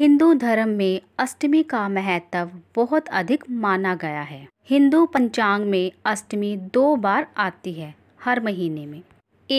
हिंदू धर्म में अष्टमी का महत्व बहुत अधिक माना गया है हिंदू पंचांग में अष्टमी दो बार आती है हर महीने में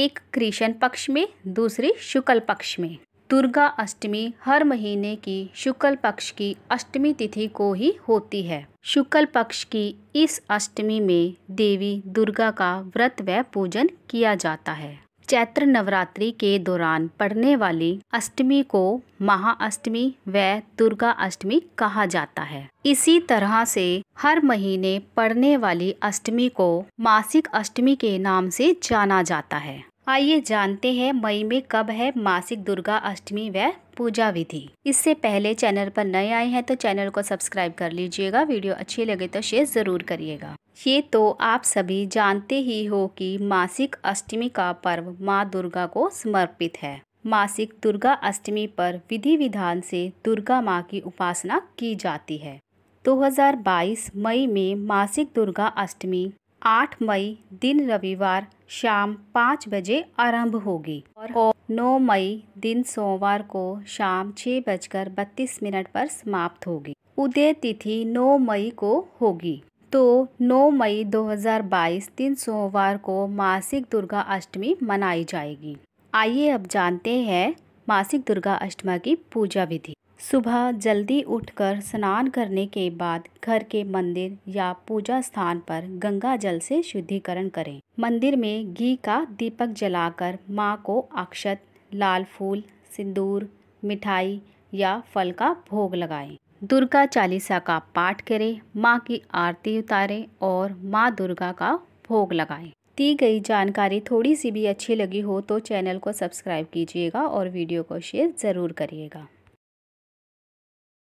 एक कृष्ण पक्ष में दूसरी शुक्ल पक्ष में दुर्गा अष्टमी हर महीने की शुक्ल पक्ष की अष्टमी तिथि को ही होती है शुक्ल पक्ष की इस अष्टमी में देवी दुर्गा का व्रत व पूजन किया जाता है चैत्र नवरात्रि के दौरान पड़ने वाली अष्टमी को महाअष्टमी व दुर्गा अष्टमी कहा जाता है इसी तरह से हर महीने पड़ने वाली अष्टमी को मासिक अष्टमी के नाम से जाना जाता है आइए जानते हैं मई में कब है मासिक दुर्गा अष्टमी व पूजा विधि इससे पहले चैनल पर नए आए हैं तो चैनल को सब्सक्राइब कर लीजिएगा वीडियो अच्छी लगे तो शेयर ज़रूर करिएगा ये तो आप सभी जानते ही हो कि मासिक अष्टमी का पर्व माँ दुर्गा को समर्पित है मासिक दुर्गा अष्टमी पर विधि विधान से दुर्गा माँ की उपासना की जाती है 2022 मई में मासिक दुर्गा अष्टमी 8 मई दिन रविवार शाम पाँच बजे आरंभ होगी और 9 मई दिन सोमवार को शाम छः बजकर बत्तीस मिनट पर समाप्त होगी उदय तिथि 9 मई को होगी तो 9 मई 2022 दिन सोमवार को मासिक दुर्गा अष्टमी मनाई जाएगी आइए अब जानते हैं मासिक दुर्गा अष्टमा की पूजा विधि सुबह जल्दी उठकर स्नान करने के बाद घर के मंदिर या पूजा स्थान पर गंगा जल से शुद्धिकरण करें मंदिर में घी का दीपक जलाकर माँ को अक्षत लाल फूल सिंदूर मिठाई या फल का भोग लगाएं। दुर्गा चालीसा का पाठ करें माँ की आरती उतारें और माँ दुर्गा का भोग लगाएं दी गई जानकारी थोड़ी सी भी अच्छी लगी हो तो चैनल को सब्सक्राइब कीजिएगा और वीडियो को शेयर ज़रूर करिएगा